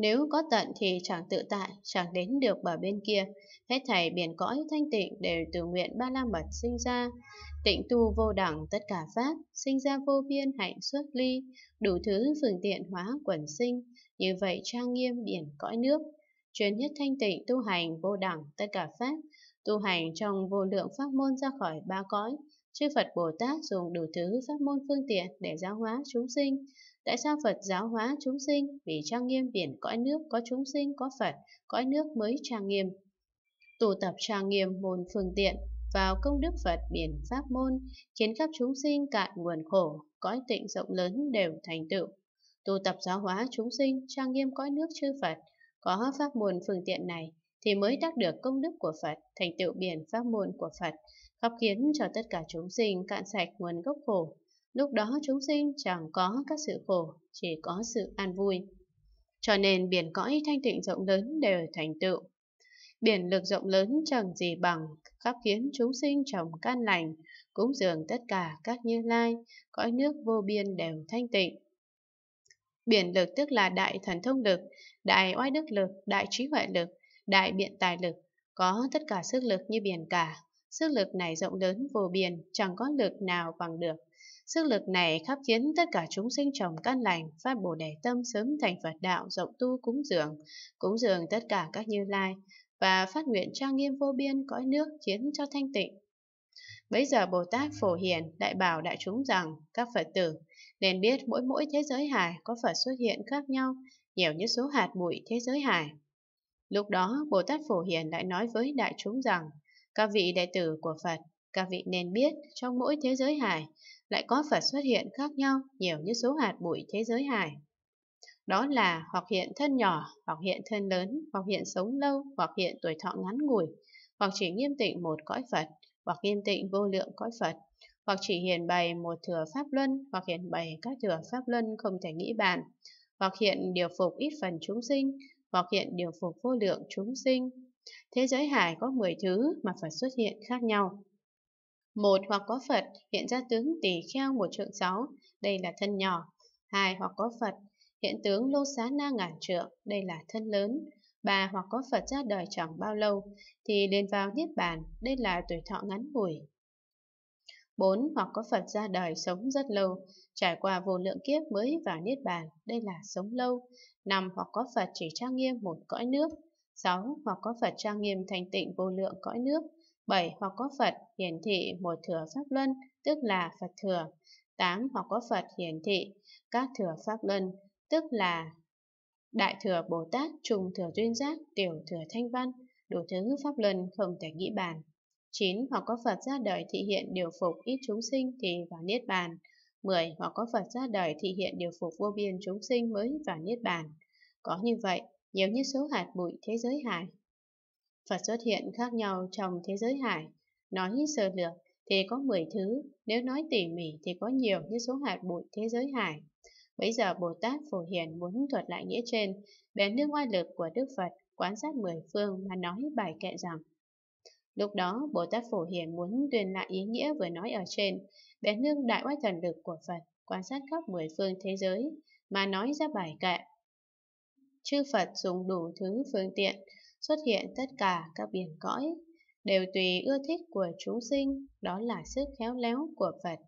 Nếu có tận thì chẳng tự tại, chẳng đến được bờ bên kia. Hết thảy biển cõi thanh tịnh đều từ nguyện ba la mật sinh ra. Tịnh tu vô đẳng tất cả pháp, sinh ra vô biên hạnh xuất ly, đủ thứ phương tiện hóa quần sinh, như vậy trang nghiêm biển cõi nước. Chuyên nhất thanh tịnh tu hành vô đẳng tất cả pháp, tu hành trong vô lượng pháp môn ra khỏi ba cõi. Chư Phật Bồ Tát dùng đủ thứ pháp môn phương tiện để giáo hóa chúng sinh, Tại sao Phật giáo hóa chúng sinh? Vì trang nghiêm biển cõi nước có chúng sinh có Phật, cõi nước mới trang nghiêm. Tụ tập trang nghiêm môn phương tiện vào công đức Phật biển pháp môn, khiến khắp chúng sinh cạn nguồn khổ, cõi tịnh rộng lớn đều thành tựu. Tu tập giáo hóa chúng sinh, trang nghiêm cõi nước chư Phật, có pháp môn phương tiện này thì mới đắc được công đức của Phật, thành tựu biển pháp môn của Phật, khắp khiến cho tất cả chúng sinh cạn sạch nguồn gốc khổ, Lúc đó chúng sinh chẳng có các sự khổ, chỉ có sự an vui. Cho nên biển cõi thanh tịnh rộng lớn đều thành tựu. Biển lực rộng lớn chẳng gì bằng, khắp khiến chúng sinh trồng can lành, cúng dường tất cả các như lai, cõi nước vô biên đều thanh tịnh. Biển lực tức là đại thần thông lực, đại oai đức lực, đại trí huệ lực, đại biện tài lực, có tất cả sức lực như biển cả. Sức lực này rộng lớn vô biên, chẳng có lực nào bằng được. Sức lực này khắp chiến tất cả chúng sinh trồng căn lành, phát bồ đề tâm sớm thành Phật đạo, rộng tu cúng dường, cúng dường tất cả các như lai, và phát nguyện trang nghiêm vô biên cõi nước chiến cho thanh tịnh. bây giờ Bồ Tát Phổ Hiền đại bảo đại chúng rằng các Phật tử nên biết mỗi mỗi thế giới hải có Phật xuất hiện khác nhau, nhiều như số hạt bụi thế giới hải. Lúc đó Bồ Tát Phổ Hiền lại nói với đại chúng rằng các vị đệ tử của Phật, các vị nên biết trong mỗi thế giới hải lại có Phật xuất hiện khác nhau nhiều như số hạt bụi thế giới hải. Đó là hoặc hiện thân nhỏ, hoặc hiện thân lớn, hoặc hiện sống lâu, hoặc hiện tuổi thọ ngắn ngủi, hoặc chỉ nghiêm tịnh một cõi Phật, hoặc nghiêm tịnh vô lượng cõi Phật, hoặc chỉ hiện bày một thừa pháp luân, hoặc hiện bày các thừa pháp luân không thể nghĩ bàn, hoặc hiện điều phục ít phần chúng sinh, hoặc hiện điều phục vô lượng chúng sinh. Thế giới hải có 10 thứ mà Phật xuất hiện khác nhau một hoặc có Phật hiện ra tướng tỷ kheo một trượng sáu, đây là thân nhỏ. Hai hoặc có Phật hiện tướng lô xá na ngàn trượng, đây là thân lớn. Ba hoặc có Phật ra đời chẳng bao lâu thì đến vào Niết Bàn, đây là tuổi thọ ngắn ngủi. Bốn hoặc có Phật ra đời sống rất lâu, trải qua vô lượng kiếp mới vào Niết Bàn, đây là sống lâu. Năm hoặc có Phật chỉ trang nghiêm một cõi nước. Sáu hoặc có Phật trang nghiêm thành tịnh vô lượng cõi nước. 7. Hoặc có Phật hiển thị một thừa pháp luân, tức là Phật thừa. 8. Hoặc có Phật hiển thị các thừa pháp luân, tức là Đại thừa Bồ Tát, Trung thừa Duyên Giác, Tiểu thừa Thanh Văn, đủ thứ pháp luân không thể nghĩ bàn. 9. Hoặc có Phật ra đời thị hiện điều phục ít chúng sinh thì vào Niết Bàn. 10. Hoặc có Phật ra đời thị hiện điều phục vô biên chúng sinh mới vào Niết Bàn. Có như vậy, nhiều như số hạt bụi thế giới hải Phật xuất hiện khác nhau trong thế giới hải. Nói sơ lược thì có 10 thứ, nếu nói tỉ mỉ thì có nhiều như số hạt bụi thế giới hải. Bây giờ Bồ Tát Phổ Hiền muốn thuật lại nghĩa trên, bèn nương oai lực của Đức Phật quan sát mười phương mà nói bài kệ rằng. Lúc đó Bồ Tát Phổ Hiền muốn tuyên lại ý nghĩa vừa nói ở trên, bèn nương đại oai thần lực của Phật quan sát khắp mười phương thế giới mà nói ra bài kệ. Chư Phật dùng đủ thứ phương tiện xuất hiện tất cả các biển cõi, đều tùy ưa thích của chúng sinh, đó là sức khéo léo của Phật.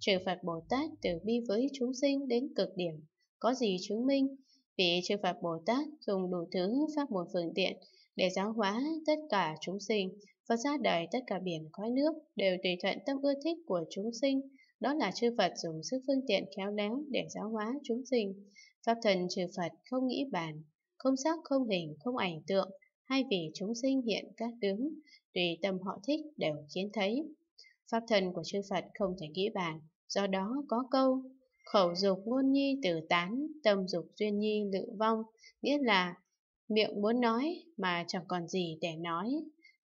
Chư Phật Bồ Tát từ bi với chúng sinh đến cực điểm, có gì chứng minh? Vì chư Phật Bồ Tát dùng đủ thứ pháp môn phương tiện để giáo hóa tất cả chúng sinh, và ra đời tất cả biển cõi nước đều tùy thuận tâm ưa thích của chúng sinh, đó là chư Phật dùng sức phương tiện khéo léo để giáo hóa chúng sinh. Pháp thần chư Phật không nghĩ bàn, không sắc không hình không ảnh tượng hay vì chúng sinh hiện các tướng tùy tâm họ thích đều kiến thấy pháp thân của chư phật không thể nghĩ bàn do đó có câu khẩu dục ngôn nhi từ tán tâm dục duyên nhi lự vong nghĩa là miệng muốn nói mà chẳng còn gì để nói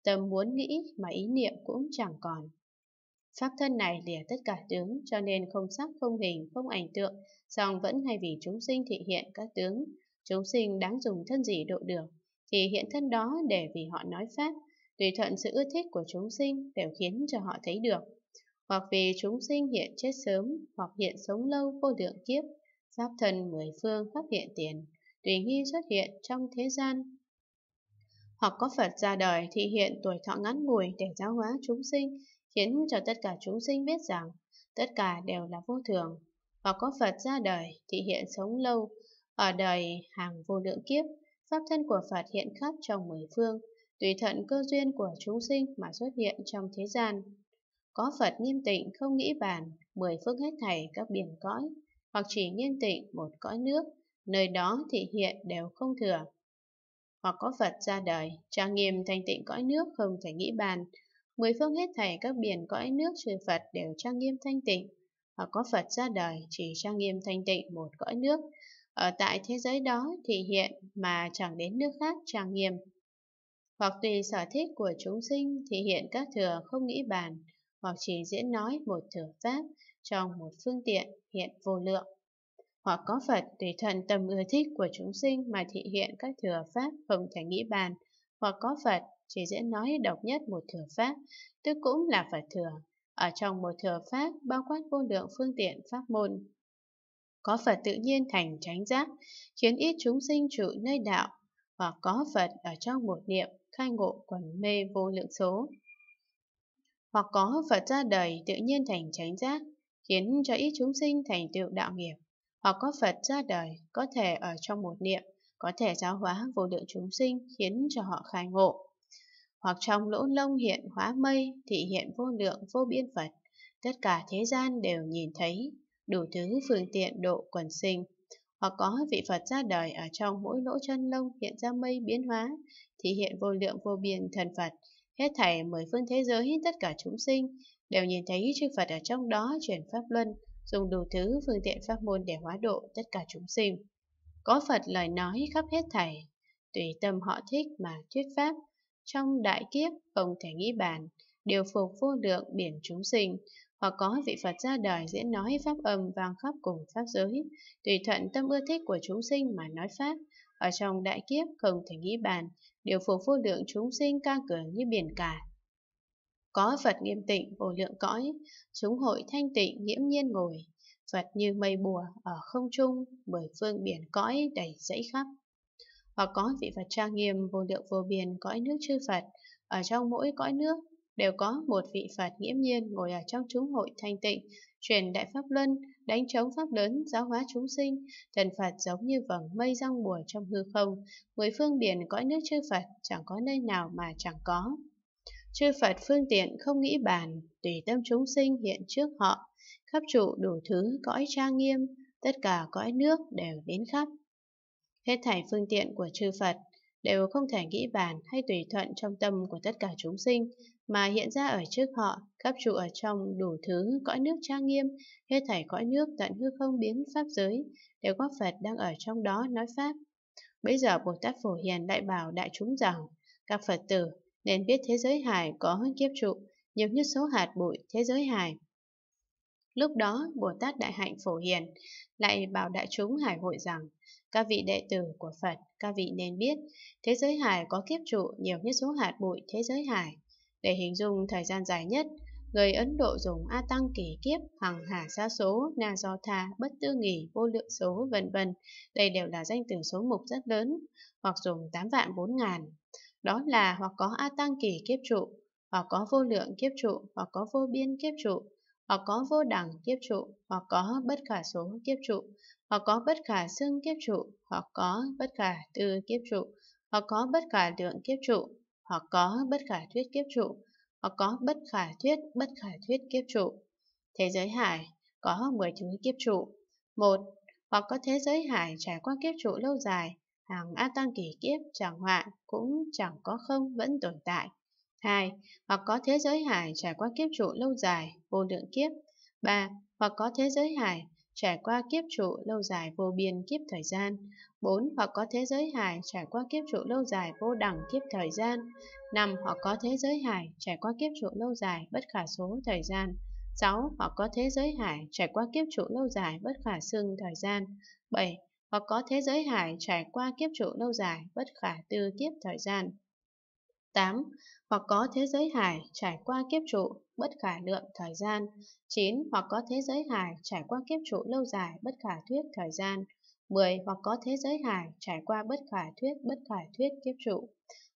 tâm muốn nghĩ mà ý niệm cũng chẳng còn Pháp thân này lìa tất cả tướng, cho nên không sắc, không hình, không ảnh tượng, song vẫn hay vì chúng sinh thị hiện các tướng, chúng sinh đáng dùng thân gì độ được, thì hiện thân đó để vì họ nói Pháp, tùy thuận sự ưa thích của chúng sinh đều khiến cho họ thấy được. Hoặc vì chúng sinh hiện chết sớm, hoặc hiện sống lâu vô lượng kiếp, giáp thân mười phương phát hiện tiền, tùy nghi xuất hiện trong thế gian. Hoặc có Phật ra đời thì hiện tuổi thọ ngắn ngủi để giáo hóa chúng sinh, khiến cho tất cả chúng sinh biết rằng tất cả đều là vô thường. Hoặc có Phật ra đời thì hiện sống lâu, ở đời hàng vô lượng kiếp, pháp thân của Phật hiện khắp trong mười phương, tùy thuận cơ duyên của chúng sinh mà xuất hiện trong thế gian. Có Phật nghiêm tịnh không nghĩ bàn, mười phương hết thảy các biển cõi, hoặc chỉ nghiêm tịnh một cõi nước, nơi đó thị hiện đều không thừa. Hoặc có Phật ra đời, trang nghiêm thanh tịnh cõi nước không thể nghĩ bàn, mười phương hết thảy các biển cõi nước trừ Phật đều trang nghiêm thanh tịnh, hoặc có Phật ra đời chỉ trang nghiêm thanh tịnh một cõi nước, ở tại thế giới đó thì hiện mà chẳng đến nước khác trang nghiêm. Hoặc tùy sở thích của chúng sinh thì hiện các thừa không nghĩ bàn, hoặc chỉ diễn nói một thừa pháp trong một phương tiện hiện vô lượng. Hoặc có Phật tùy thuận tầm ưa thích của chúng sinh mà thị hiện các thừa pháp không thể nghĩ bàn, hoặc có Phật chỉ diễn nói độc nhất một thừa pháp, tức cũng là Phật thừa, ở trong một thừa pháp bao quát vô lượng phương tiện pháp môn có Phật tự nhiên thành chánh giác, khiến ít chúng sinh trụ nơi đạo, hoặc có Phật ở trong một niệm, khai ngộ quần mê vô lượng số. Hoặc có Phật ra đời tự nhiên thành chánh giác, khiến cho ít chúng sinh thành tựu đạo nghiệp, hoặc có Phật ra đời có thể ở trong một niệm, có thể giáo hóa vô lượng chúng sinh khiến cho họ khai ngộ. Hoặc trong lỗ lông hiện hóa mây thì hiện vô lượng vô biên Phật, tất cả thế gian đều nhìn thấy, đủ thứ phương tiện độ quần sinh, hoặc có vị Phật ra đời ở trong mỗi lỗ chân lông hiện ra mây biến hóa, thì hiện vô lượng vô biên thần Phật, hết thảy mười phương thế giới tất cả chúng sinh đều nhìn thấy chư Phật ở trong đó chuyển pháp luân, dùng đủ thứ phương tiện pháp môn để hóa độ tất cả chúng sinh. Có Phật lời nói khắp hết thảy, tùy tâm họ thích mà thuyết pháp, trong đại kiếp không thể nghĩ bàn, điều phục vô lượng biển chúng sinh, hoặc có vị Phật ra đời diễn nói pháp âm vang khắp cùng pháp giới, tùy thuận tâm ưa thích của chúng sinh mà nói pháp, ở trong đại kiếp không thể nghĩ bàn, điều phục vô lượng chúng sinh ca cường như biển cả. Có Phật nghiêm tịnh vô lượng cõi, chúng hội thanh tịnh nhiễm nhiên ngồi, Phật như mây bùa ở không trung, bởi phương biển cõi đầy dãy khắp. Hoặc có vị Phật trang nghiêm vô lượng vô biển cõi nước chư Phật, ở trong mỗi cõi nước đều có một vị Phật nghiễm nhiên ngồi ở trong chúng hội thanh tịnh, truyền đại pháp luân, đánh chống pháp lớn, giáo hóa chúng sinh, thần Phật giống như vầng mây răng mùa trong hư không, mười phương biển cõi nước chư Phật chẳng có nơi nào mà chẳng có. Chư Phật phương tiện không nghĩ bàn, tùy tâm chúng sinh hiện trước họ, khắp trụ đủ thứ cõi trang nghiêm, tất cả cõi nước đều đến khắp. Hết thảy phương tiện của chư Phật đều không thể nghĩ bàn hay tùy thuận trong tâm của tất cả chúng sinh, mà hiện ra ở trước họ, khắp trụ ở trong đủ thứ cõi nước trang nghiêm, hết thảy cõi nước tận hư không biến pháp giới, đều có Phật đang ở trong đó nói pháp. Bây giờ Bồ Tát Phổ Hiền lại bảo đại chúng rằng, các Phật tử nên biết thế giới hải có hơn kiếp trụ, nhiều như số hạt bụi thế giới hải. Lúc đó, Bồ Tát Đại Hạnh Phổ Hiền lại bảo đại chúng hải hội rằng, các vị đệ tử của Phật, các vị nên biết, thế giới hải có kiếp trụ nhiều như số hạt bụi thế giới hải. Để hình dung thời gian dài nhất, người Ấn Độ dùng A Tăng kỳ kiếp, hằng hà xa số, na do tha, bất tư nghỉ, vô lượng số, vân vân. Đây đều là danh từ số mục rất lớn, hoặc dùng 8 vạn 4 ngàn. Đó là hoặc có A Tăng kỳ kiếp trụ, hoặc có vô lượng kiếp trụ, hoặc có vô biên kiếp trụ, hoặc có vô đẳng kiếp trụ, hoặc có bất khả số kiếp trụ, hoặc có bất khả xưng kiếp trụ, hoặc có bất khả tư kiếp trụ, hoặc có bất khả lượng kiếp trụ, hoặc có bất khả thuyết kiếp trụ, hoặc có bất khả thuyết bất khả thuyết kiếp trụ. Thế giới hải có 10 thứ kiếp trụ. một Hoặc có thế giới hải trải qua kiếp trụ lâu dài, hàng A Tăng kỳ kiếp chẳng hoạn cũng chẳng có không vẫn tồn tại. 2. Hoặc có thế giới hải trải qua kiếp trụ lâu dài, vô lượng kiếp. 3. Hoặc có thế giới hải trải qua kiếp trụ lâu dài vô biên kiếp thời gian. 4. Hoặc có thế giới hài trải qua kiếp trụ lâu dài vô đẳng kiếp thời gian. 5. Hoặc có thế giới hài trải qua kiếp trụ lâu dài bất khả số thời gian. 6. Hoặc có thế giới hải trải qua kiếp trụ lâu dài bất khả xưng thời gian. 7. Hoặc có thế giới hải trải qua kiếp trụ lâu dài bất khả tư kiếp thời gian. 8. Hoặc có thế giới hải trải qua kiếp trụ, bất khả lượng thời gian. 9. Hoặc có thế giới hải trải qua kiếp trụ lâu dài, bất khả thuyết thời gian. 10. Hoặc có thế giới hải trải qua bất khả thuyết, bất khả thuyết kiếp trụ.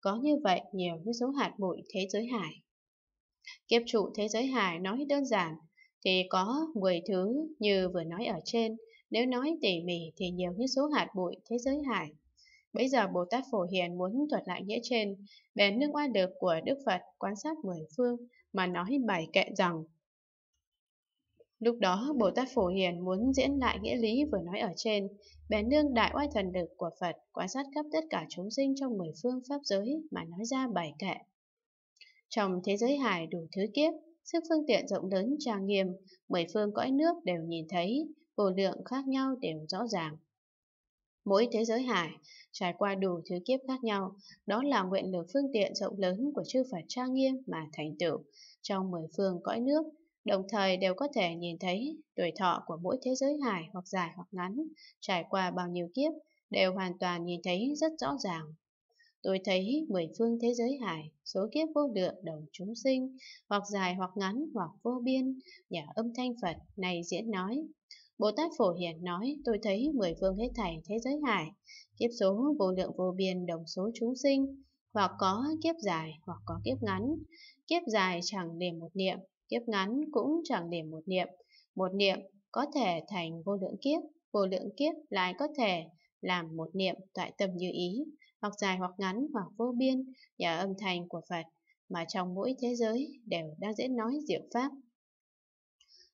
Có như vậy nhiều như số hạt bụi thế giới hải. Kiếp trụ thế giới hải nói đơn giản thì có 10 thứ như vừa nói ở trên. Nếu nói tỉ mỉ thì nhiều như số hạt bụi thế giới hải Bây giờ Bồ Tát Phổ Hiền muốn thuật lại nghĩa trên, bèn nương oai lực của Đức Phật quan sát mười phương mà nói bài kệ rằng Lúc đó Bồ Tát Phổ Hiền muốn diễn lại nghĩa lý vừa nói ở trên, bèn nương đại oai thần lực của Phật quan sát khắp tất cả chúng sinh trong mười phương pháp giới mà nói ra bài kệ. Trong thế giới hải đủ thứ kiếp, sức phương tiện rộng lớn trang nghiêm, mười phương cõi nước đều nhìn thấy, vô lượng khác nhau đều rõ ràng. Mỗi thế giới hải trải qua đủ thứ kiếp khác nhau, đó là nguyện lực phương tiện rộng lớn của chư Phật trang nghiêm mà thành tựu trong mười phương cõi nước, đồng thời đều có thể nhìn thấy tuổi thọ của mỗi thế giới hải hoặc dài hoặc ngắn, trải qua bao nhiêu kiếp, đều hoàn toàn nhìn thấy rất rõ ràng. Tôi thấy mười phương thế giới hải, số kiếp vô lượng đồng chúng sinh, hoặc dài hoặc ngắn hoặc vô biên, nhà âm thanh Phật này diễn nói, Bồ Tát Phổ Hiền nói, tôi thấy mười phương hết thảy thế giới hải, kiếp số vô lượng vô biên đồng số chúng sinh, hoặc có kiếp dài hoặc có kiếp ngắn. Kiếp dài chẳng để một niệm, kiếp ngắn cũng chẳng để một niệm. Một niệm có thể thành vô lượng kiếp, vô lượng kiếp lại có thể làm một niệm tại tâm như ý, hoặc dài hoặc ngắn hoặc vô biên, nhờ âm thanh của Phật, mà trong mỗi thế giới đều đang diễn nói diệu pháp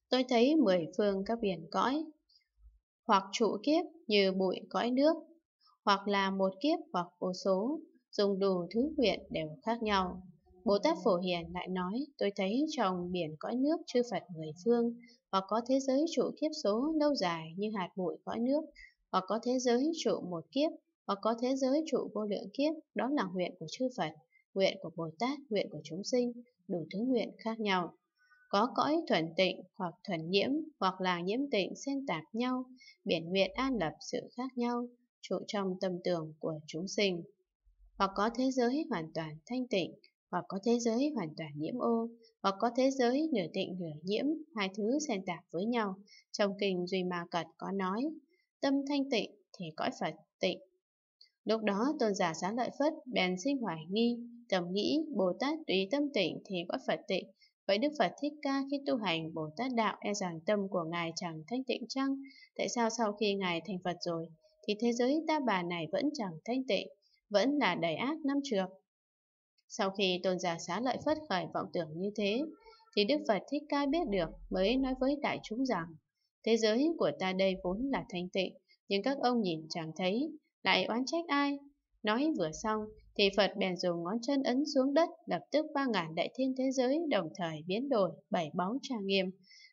tôi thấy mười phương các biển cõi, hoặc trụ kiếp như bụi cõi nước, hoặc là một kiếp hoặc vô số, dùng đủ thứ nguyện đều khác nhau. Bồ Tát Phổ Hiền lại nói, tôi thấy trong biển cõi nước chư Phật mười phương, hoặc có thế giới trụ kiếp số lâu dài như hạt bụi cõi nước, hoặc có thế giới trụ một kiếp, hoặc có thế giới trụ vô lượng kiếp, đó là nguyện của chư Phật, nguyện của Bồ Tát, nguyện của chúng sinh, đủ thứ nguyện khác nhau có cõi thuần tịnh hoặc thuần nhiễm hoặc là nhiễm tịnh xen tạp nhau, biển nguyện an lập sự khác nhau, trụ trong tâm tưởng của chúng sinh. Hoặc có thế giới hoàn toàn thanh tịnh, hoặc có thế giới hoàn toàn nhiễm ô, hoặc có thế giới nửa tịnh nửa nhiễm, hai thứ xen tạp với nhau. Trong kinh Duy Ma Cật có nói, tâm thanh tịnh thì cõi Phật tịnh. Lúc đó tôn giả xá lợi Phất bèn sinh hoài nghi, tầm nghĩ Bồ Tát tùy tâm tịnh thì cõi Phật tịnh, Vậy Đức Phật Thích Ca khi tu hành Bồ Tát Đạo e rằng tâm của Ngài chẳng thanh tịnh chăng? Tại sao sau khi Ngài thành Phật rồi, thì thế giới ta bà này vẫn chẳng thanh tịnh, vẫn là đầy ác năm trược? Sau khi tôn giả xá lợi phất khởi vọng tưởng như thế, thì Đức Phật Thích Ca biết được mới nói với đại chúng rằng, thế giới của ta đây vốn là thanh tịnh, nhưng các ông nhìn chẳng thấy, lại oán trách ai? Nói vừa xong, thì Phật bèn dùng ngón chân ấn xuống đất, lập tức ba ngàn đại thiên thế giới đồng thời biến đổi, bảy báu trang nghiêm.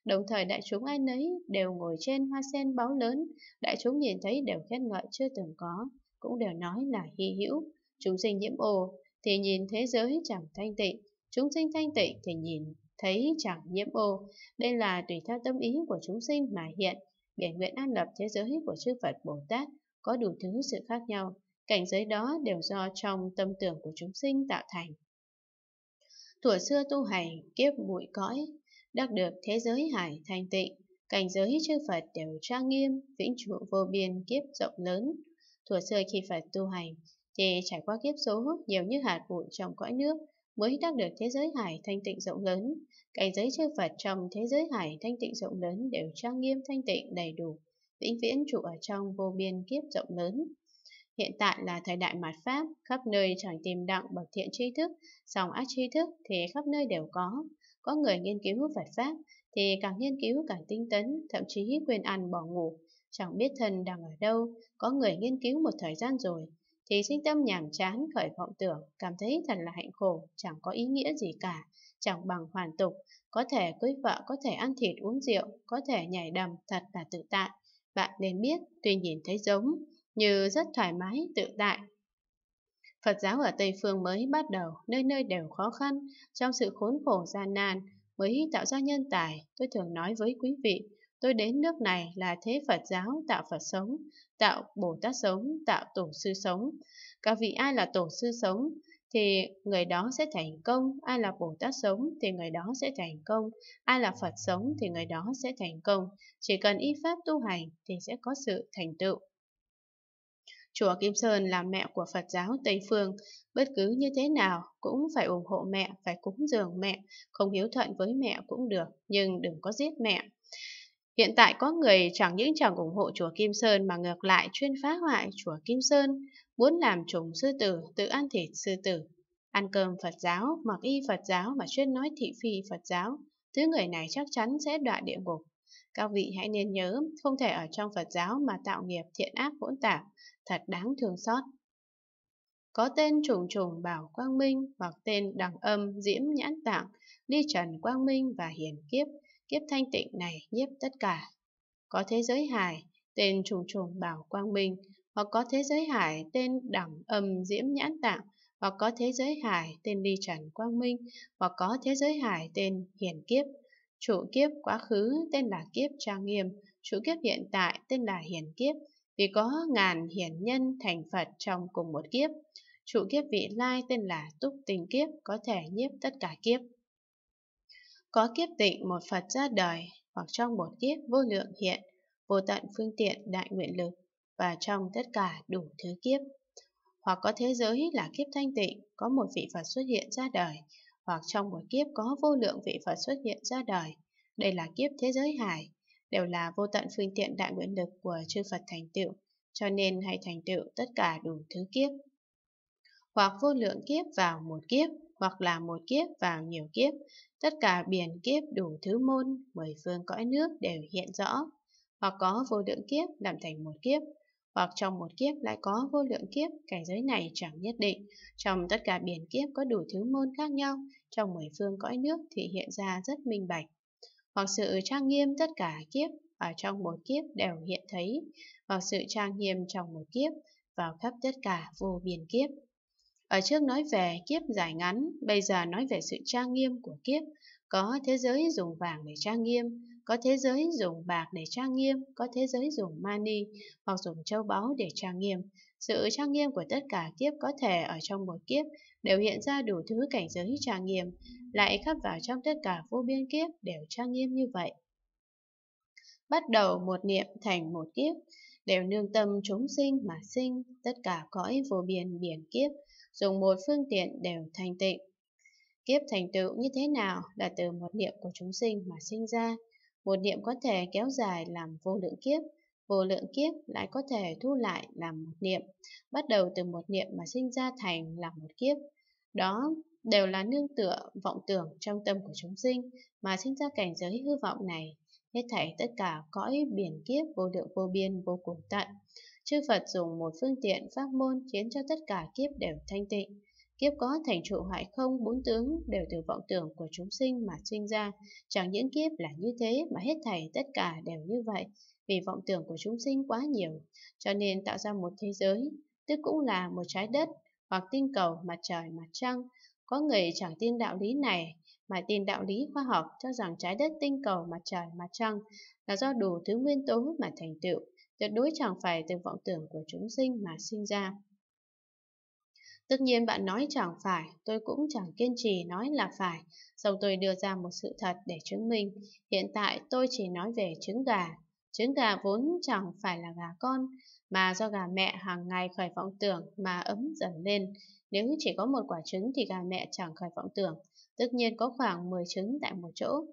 Đồng thời đại chúng ai nấy đều ngồi trên hoa sen báu lớn, đại chúng nhìn thấy đều khen ngợi chưa từng có, cũng đều nói là hy hữu. Chúng sinh nhiễm ô thì nhìn thế giới chẳng thanh tịnh, chúng sinh thanh tịnh thì nhìn thấy chẳng nhiễm ô. Đây là tùy theo tâm ý của chúng sinh mà hiện, biển nguyện an lập thế giới của chư Phật Bồ Tát có đủ thứ sự khác nhau Cảnh giới đó đều do trong tâm tưởng của chúng sinh tạo thành. Thủa xưa tu hành, kiếp bụi cõi, đắc được thế giới hải thanh tịnh, cảnh giới chư Phật đều trang nghiêm, vĩnh trụ vô biên kiếp rộng lớn. Thủa xưa khi Phật tu hành, thì trải qua kiếp số nhiều như hạt bụi trong cõi nước, mới đắc được thế giới hải thanh tịnh rộng lớn. Cảnh giới chư Phật trong thế giới hải thanh tịnh rộng lớn đều trang nghiêm thanh tịnh đầy đủ, vĩnh viễn trụ ở trong vô biên kiếp rộng lớn. Hiện tại là thời đại mạt Pháp, khắp nơi chẳng tìm đặng bậc thiện tri thức, dòng ác tri thức thì khắp nơi đều có. Có người nghiên cứu Phật Pháp thì càng nghiên cứu càng tinh tấn, thậm chí quên ăn bỏ ngủ, chẳng biết thân đang ở đâu. Có người nghiên cứu một thời gian rồi, thì sinh tâm nhàm chán khởi vọng tưởng, cảm thấy thật là hạnh khổ, chẳng có ý nghĩa gì cả, chẳng bằng hoàn tục, có thể cưới vợ, có thể ăn thịt uống rượu, có thể nhảy đầm, thật là tự tại. Bạn nên biết, tuy nhìn thấy giống, như rất thoải mái, tự tại. Phật giáo ở Tây Phương mới bắt đầu, nơi nơi đều khó khăn, trong sự khốn khổ gian nan mới tạo ra nhân tài. Tôi thường nói với quý vị, tôi đến nước này là thế Phật giáo tạo Phật sống, tạo Bồ Tát sống, tạo Tổ sư sống. Các vị ai là Tổ sư sống thì người đó sẽ thành công, ai là Bồ Tát sống thì người đó sẽ thành công, ai là Phật sống thì người đó sẽ thành công. Chỉ cần y pháp tu hành thì sẽ có sự thành tựu. Chùa Kim Sơn là mẹ của Phật giáo Tây Phương, bất cứ như thế nào cũng phải ủng hộ mẹ, phải cúng dường mẹ, không hiếu thuận với mẹ cũng được, nhưng đừng có giết mẹ. Hiện tại có người chẳng những chẳng ủng hộ chùa Kim Sơn mà ngược lại chuyên phá hoại chùa Kim Sơn, muốn làm trùng sư tử, tự ăn thịt sư tử, ăn cơm Phật giáo, mặc y Phật giáo mà chuyên nói thị phi Phật giáo. Thứ người này chắc chắn sẽ đọa địa ngục. Các vị hãy nên nhớ, không thể ở trong Phật giáo mà tạo nghiệp thiện ác hỗn tạp, thật đáng thương xót. Có tên trùng trùng Bảo Quang Minh hoặc tên đằng âm Diễm Nhãn Tạng, Ly Trần Quang Minh và Hiền Kiếp, kiếp thanh tịnh này nhiếp tất cả. Có thế giới hài, tên trùng trùng Bảo Quang Minh, hoặc có thế giới hải tên đẳng âm diễm nhãn tạng, hoặc có thế giới hải tên ly trần quang minh, hoặc có thế giới hải tên hiền kiếp, Chủ kiếp quá khứ tên là kiếp trang nghiêm, chủ kiếp hiện tại tên là hiền kiếp, vì có ngàn hiền nhân thành Phật trong cùng một kiếp. Chủ kiếp vị lai tên là túc tình kiếp, có thể nhiếp tất cả kiếp. Có kiếp tịnh một Phật ra đời, hoặc trong một kiếp vô lượng hiện, vô tận phương tiện đại nguyện lực, và trong tất cả đủ thứ kiếp. Hoặc có thế giới là kiếp thanh tịnh, có một vị Phật xuất hiện ra đời, hoặc trong một kiếp có vô lượng vị Phật xuất hiện ra đời. Đây là kiếp thế giới hải, đều là vô tận phương tiện đại nguyện lực của chư Phật thành tựu, cho nên hãy thành tựu tất cả đủ thứ kiếp. Hoặc vô lượng kiếp vào một kiếp, hoặc là một kiếp vào nhiều kiếp, tất cả biển kiếp đủ thứ môn, mười phương cõi nước đều hiện rõ, hoặc có vô lượng kiếp làm thành một kiếp, hoặc trong một kiếp lại có vô lượng kiếp, cảnh giới này chẳng nhất định. Trong tất cả biển kiếp có đủ thứ môn khác nhau, trong mười phương cõi nước thì hiện ra rất minh bạch. Hoặc sự trang nghiêm tất cả kiếp, ở trong một kiếp đều hiện thấy, hoặc sự trang nghiêm trong một kiếp, vào khắp tất cả vô biên kiếp. Ở trước nói về kiếp dài ngắn, bây giờ nói về sự trang nghiêm của kiếp, có thế giới dùng vàng để trang nghiêm, có thế giới dùng bạc để trang nghiêm, có thế giới dùng mani hoặc dùng châu báu để trang nghiêm. Sự trang nghiêm của tất cả kiếp có thể ở trong một kiếp đều hiện ra đủ thứ cảnh giới trang nghiêm, lại khắp vào trong tất cả vô biên kiếp đều trang nghiêm như vậy. Bắt đầu một niệm thành một kiếp, đều nương tâm chúng sinh mà sinh, tất cả cõi vô biên biển kiếp, dùng một phương tiện đều thành tịnh. Kiếp thành tựu như thế nào là từ một niệm của chúng sinh mà sinh ra. Một niệm có thể kéo dài làm vô lượng kiếp, vô lượng kiếp lại có thể thu lại làm một niệm, bắt đầu từ một niệm mà sinh ra thành là một kiếp. Đó đều là nương tựa vọng tưởng trong tâm của chúng sinh mà sinh ra cảnh giới hư vọng này, hết thảy tất cả cõi biển kiếp vô lượng vô biên vô cùng tận. Chư Phật dùng một phương tiện pháp môn khiến cho tất cả kiếp đều thanh tịnh. Kiếp có thành trụ hoại không bốn tướng đều từ vọng tưởng của chúng sinh mà sinh ra, chẳng những kiếp là như thế mà hết thảy tất cả đều như vậy, vì vọng tưởng của chúng sinh quá nhiều, cho nên tạo ra một thế giới, tức cũng là một trái đất, hoặc tinh cầu, mặt trời, mặt trăng. Có người chẳng tin đạo lý này, mà tin đạo lý khoa học cho rằng trái đất, tinh cầu, mặt trời, mặt trăng là do đủ thứ nguyên tố mà thành tựu, tuyệt đối chẳng phải từ vọng tưởng của chúng sinh mà sinh ra. Tất nhiên bạn nói chẳng phải, tôi cũng chẳng kiên trì nói là phải, song tôi đưa ra một sự thật để chứng minh. Hiện tại tôi chỉ nói về trứng gà. Trứng gà vốn chẳng phải là gà con, mà do gà mẹ hàng ngày khởi vọng tưởng mà ấm dần lên. Nếu chỉ có một quả trứng thì gà mẹ chẳng khởi vọng tưởng, tất nhiên có khoảng 10 trứng tại một chỗ,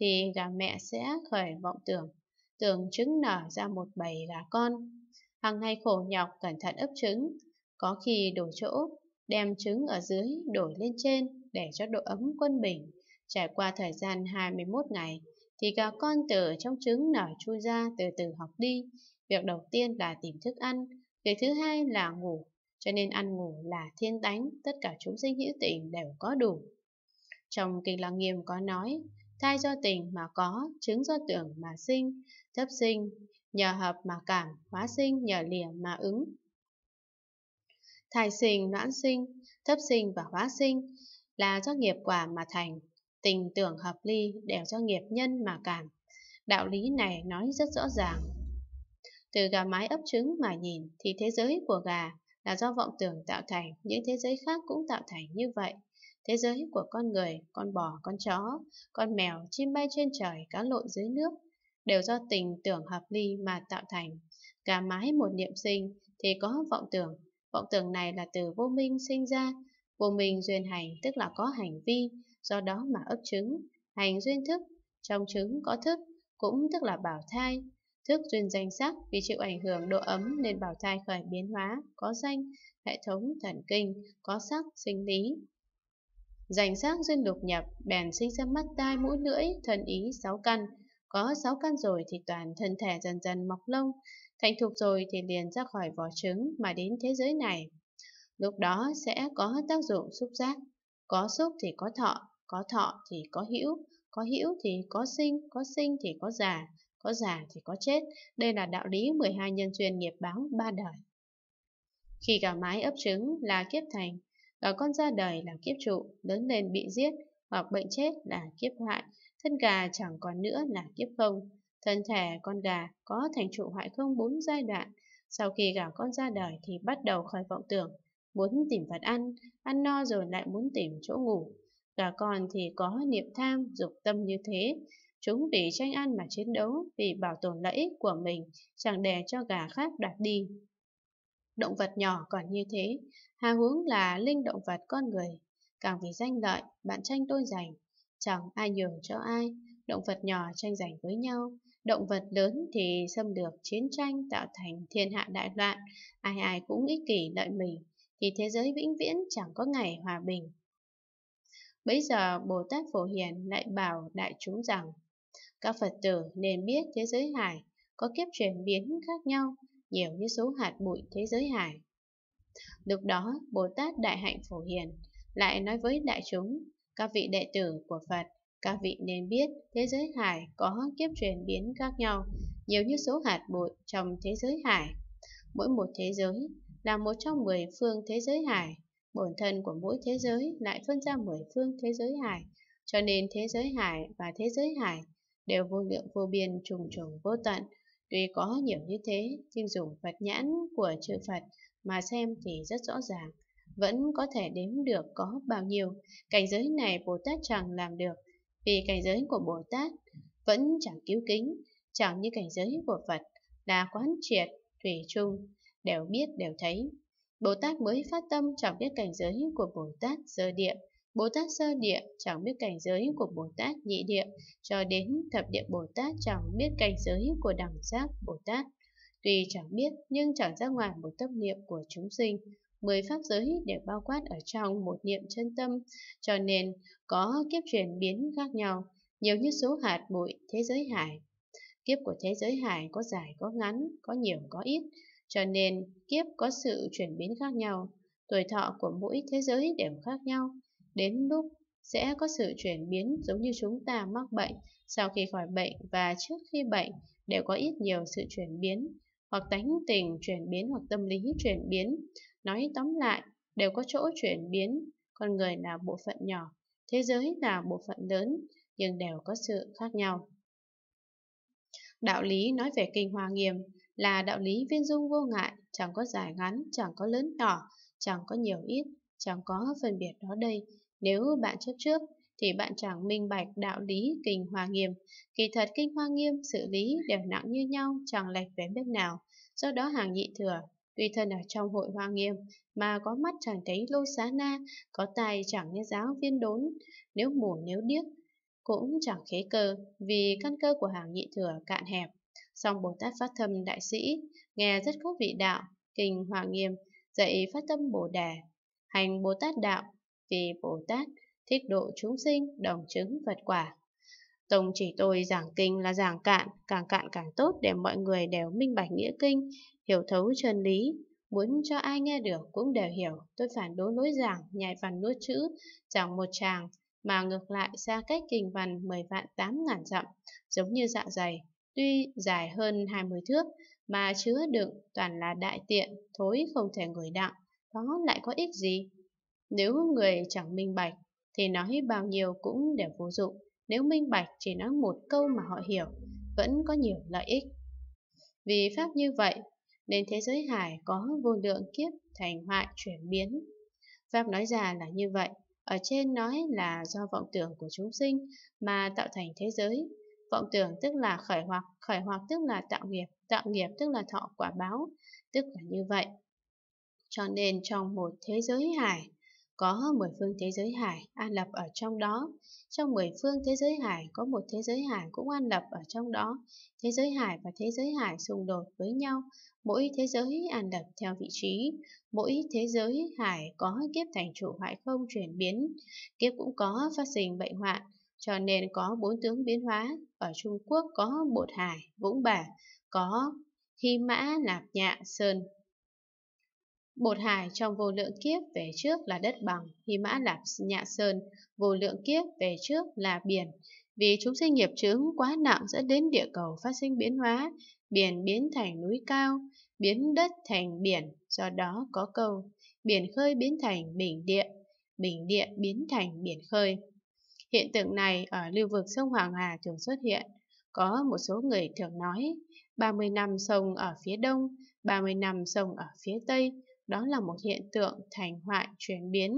thì gà mẹ sẽ khởi vọng tưởng, tưởng trứng nở ra một bầy gà con. Hàng ngày khổ nhọc cẩn thận ấp trứng, có khi đổi chỗ, đem trứng ở dưới đổi lên trên để cho độ ấm quân bình. Trải qua thời gian 21 ngày, thì gà con từ trong trứng nở chui ra từ từ học đi. Việc đầu tiên là tìm thức ăn, việc thứ hai là ngủ, cho nên ăn ngủ là thiên tánh, tất cả chúng sinh hữu tình đều có đủ. Trong Kinh Lăng Nghiêm có nói, thai do tình mà có, trứng do tưởng mà sinh, thấp sinh, nhờ hợp mà cảm, hóa sinh, nhờ lìa mà ứng, thai sinh, noãn sinh, thấp sinh và hóa sinh là do nghiệp quả mà thành, tình tưởng hợp ly đều do nghiệp nhân mà cảm. Đạo lý này nói rất rõ ràng. Từ gà mái ấp trứng mà nhìn thì thế giới của gà là do vọng tưởng tạo thành, những thế giới khác cũng tạo thành như vậy. Thế giới của con người, con bò, con chó, con mèo, chim bay trên trời, cá lội dưới nước đều do tình tưởng hợp ly mà tạo thành. Gà mái một niệm sinh thì có vọng tưởng Vọng tưởng này là từ vô minh sinh ra, vô minh duyên hành tức là có hành vi, do đó mà ấp trứng, hành duyên thức, trong trứng có thức, cũng tức là bảo thai. Thức duyên danh sắc vì chịu ảnh hưởng độ ấm nên bảo thai khởi biến hóa, có danh, hệ thống thần kinh, có sắc, sinh lý. Danh sắc duyên lục nhập, bèn sinh ra mắt tai, mũi lưỡi, thân ý, sáu căn, có 6 căn rồi thì toàn thân thể dần dần mọc lông, thành thục rồi thì liền ra khỏi vỏ trứng mà đến thế giới này. Lúc đó sẽ có tác dụng xúc giác, có xúc thì có thọ, có thọ thì có hữu, có hữu thì có sinh, có sinh thì có già, có già thì có chết. Đây là đạo lý 12 nhân duyên nghiệp báo ba đời. Khi cả mái ấp trứng là kiếp thành, gà con ra đời là kiếp trụ, lớn lên bị giết hoặc bệnh chết là kiếp hại Thân gà chẳng còn nữa là kiếp không. Thân thể con gà có thành trụ hoại không bốn giai đoạn. Sau khi gà con ra đời thì bắt đầu khởi vọng tưởng, muốn tìm vật ăn, ăn no rồi lại muốn tìm chỗ ngủ. Gà con thì có niệm tham, dục tâm như thế. Chúng vì tranh ăn mà chiến đấu, vì bảo tồn lợi ích của mình, chẳng đè cho gà khác đoạt đi. Động vật nhỏ còn như thế, hà huống là linh động vật con người. Càng vì danh lợi, bạn tranh tôi giành, chẳng ai nhường cho ai, động vật nhỏ tranh giành với nhau, động vật lớn thì xâm lược chiến tranh tạo thành thiên hạ đại loạn, ai ai cũng ích kỷ lợi mình, thì thế giới vĩnh viễn chẳng có ngày hòa bình. Bây giờ Bồ Tát Phổ Hiền lại bảo đại chúng rằng, các Phật tử nên biết thế giới hải có kiếp chuyển biến khác nhau, nhiều như số hạt bụi thế giới hải. Lúc đó, Bồ Tát Đại Hạnh Phổ Hiền lại nói với đại chúng, các vị đệ tử của Phật, các vị nên biết thế giới hải có kiếp chuyển biến khác nhau, nhiều như số hạt bụi trong thế giới hải. Mỗi một thế giới là một trong 10 phương thế giới hải, bổn thân của mỗi thế giới lại phân ra 10 phương thế giới hải, cho nên thế giới hải và thế giới hải đều vô lượng vô biên trùng trùng vô tận. Tuy có nhiều như thế, nhưng dùng Phật nhãn của chư Phật mà xem thì rất rõ ràng vẫn có thể đếm được có bao nhiêu. Cảnh giới này Bồ Tát chẳng làm được, vì cảnh giới của Bồ Tát vẫn chẳng cứu kính, chẳng như cảnh giới của Phật là quán triệt, thủy chung, đều biết đều thấy. Bồ Tát mới phát tâm chẳng biết cảnh giới của Bồ Tát sơ địa, Bồ Tát sơ địa chẳng biết cảnh giới của Bồ Tát nhị địa, cho đến thập địa Bồ Tát chẳng biết cảnh giới của đẳng giác Bồ Tát. Tuy chẳng biết nhưng chẳng ra ngoài một tâm niệm của chúng sinh, 10 pháp giới đều bao quát ở trong một niệm chân tâm, cho nên có kiếp chuyển biến khác nhau, nhiều như số hạt bụi thế giới hải. Kiếp của thế giới hải có dài có ngắn, có nhiều có ít, cho nên kiếp có sự chuyển biến khác nhau. Tuổi thọ của mỗi thế giới đều khác nhau, đến lúc sẽ có sự chuyển biến giống như chúng ta mắc bệnh, sau khi khỏi bệnh và trước khi bệnh đều có ít nhiều sự chuyển biến, hoặc tánh tình chuyển biến hoặc tâm lý chuyển biến. Nói tóm lại, đều có chỗ chuyển biến, con người là bộ phận nhỏ, thế giới là bộ phận lớn, nhưng đều có sự khác nhau. Đạo lý nói về kinh hoa nghiêm là đạo lý viên dung vô ngại, chẳng có dài ngắn, chẳng có lớn nhỏ, chẳng có nhiều ít, chẳng có phân biệt đó đây. Nếu bạn chấp trước, thì bạn chẳng minh bạch đạo lý kinh hoa nghiêm. Kỳ thật kinh hoa nghiêm, xử lý đều nặng như nhau, chẳng lệch về bên nào. Do đó hàng nhị thừa tuy thân ở trong hội hoa nghiêm mà có mắt chẳng thấy lô xá na, có tài chẳng nghe giáo viên đốn, nếu mù nếu điếc, cũng chẳng khế cơ vì căn cơ của hàng nhị thừa cạn hẹp. Song Bồ Tát Phát Thâm Đại Sĩ nghe rất có vị đạo, kinh hòa nghiêm, dạy Phát Tâm Bồ đề hành Bồ Tát Đạo, vì Bồ Tát thích độ chúng sinh đồng chứng Phật quả. Tông chỉ tôi giảng kinh là giảng cạn, càng cạn càng tốt để mọi người đều minh bạch nghĩa kinh, hiểu thấu chân lý. Muốn cho ai nghe được cũng đều hiểu, tôi phản đối lối giảng, nhạy văn nuốt chữ, giảng một tràng, mà ngược lại xa cách kinh văn 10 vạn 8 ngàn dặm, giống như dạ dày, tuy dài hơn 20 thước, mà chứa đựng toàn là đại tiện, thối không thể ngửi đặng, đó lại có ích gì? Nếu người chẳng minh bạch, thì nói bao nhiêu cũng đều vô dụng nếu minh bạch chỉ nói một câu mà họ hiểu, vẫn có nhiều lợi ích. Vì pháp như vậy, nên thế giới hải có vô lượng kiếp thành hoại chuyển biến. Pháp nói ra là như vậy, ở trên nói là do vọng tưởng của chúng sinh mà tạo thành thế giới. Vọng tưởng tức là khởi hoặc, khởi hoặc tức là tạo nghiệp, tạo nghiệp tức là thọ quả báo, tức là như vậy. Cho nên trong một thế giới hải, có mười phương thế giới hải an lập ở trong đó. Trong mười phương thế giới hải có một thế giới hải cũng an lập ở trong đó. Thế giới hải và thế giới hải xung đột với nhau, mỗi thế giới an lập theo vị trí. Mỗi thế giới hải có kiếp thành chủ hoại không chuyển biến, kiếp cũng có phát sinh bệnh hoạn, cho nên có bốn tướng biến hóa. Ở Trung Quốc có bột hải, vũng bả, có hy mã, nạp nhạ, sơn, Bột hải trong vô lượng kiếp về trước là đất bằng, Hy Mã là nhạ sơn, vô lượng kiếp về trước là biển. Vì chúng sinh nghiệp chướng quá nặng dẫn đến địa cầu phát sinh biến hóa, biển biến thành núi cao, biến đất thành biển, do đó có câu, biển khơi biến thành bình địa, bình địa biến thành biển khơi. Hiện tượng này ở lưu vực sông Hoàng Hà thường xuất hiện. Có một số người thường nói, 30 năm sông ở phía đông, 30 năm sông ở phía tây, đó là một hiện tượng thành hoại chuyển biến